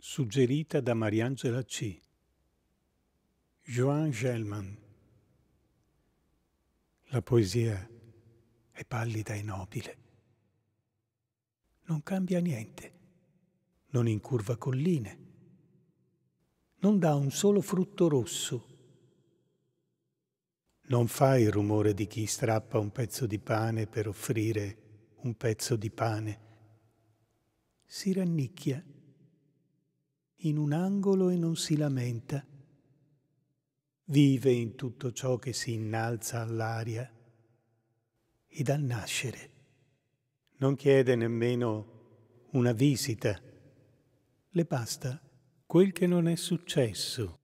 suggerita da Mariangela C. Joan Gelman La poesia è pallida e nobile. Non cambia niente, non incurva colline, non dà un solo frutto rosso. Non fa il rumore di chi strappa un pezzo di pane per offrire un pezzo di pane. Si rannicchia in un angolo e non si lamenta. Vive in tutto ciò che si innalza all'aria e dal nascere. Non chiede nemmeno una visita. Le basta quel che non è successo